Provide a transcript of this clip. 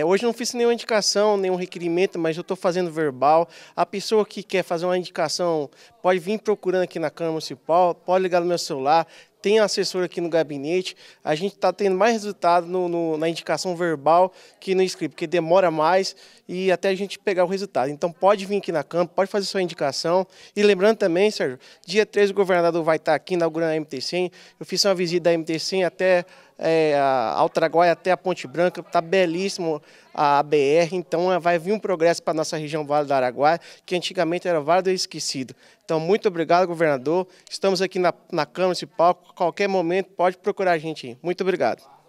É, hoje não fiz nenhuma indicação, nenhum requerimento, mas eu estou fazendo verbal. A pessoa que quer fazer uma indicação pode vir procurando aqui na Câmara Municipal, pode ligar no meu celular tem assessor aqui no gabinete, a gente está tendo mais resultado no, no, na indicação verbal que no script, porque demora mais e até a gente pegar o resultado. Então pode vir aqui na Câmara, pode fazer sua indicação. E lembrando também, Sérgio, dia 13 o governador vai estar tá aqui inaugurando a MT100. Eu fiz uma visita da MT100 até é, a Altraguaia, até a Ponte Branca, está belíssimo a BR, então vai vir um progresso para a nossa região Vale do Araguaia, que antigamente era Vale do Esquecido. Então muito obrigado, governador. Estamos aqui na, na Câmara Municipal qualquer momento, pode procurar a gente. Muito obrigado.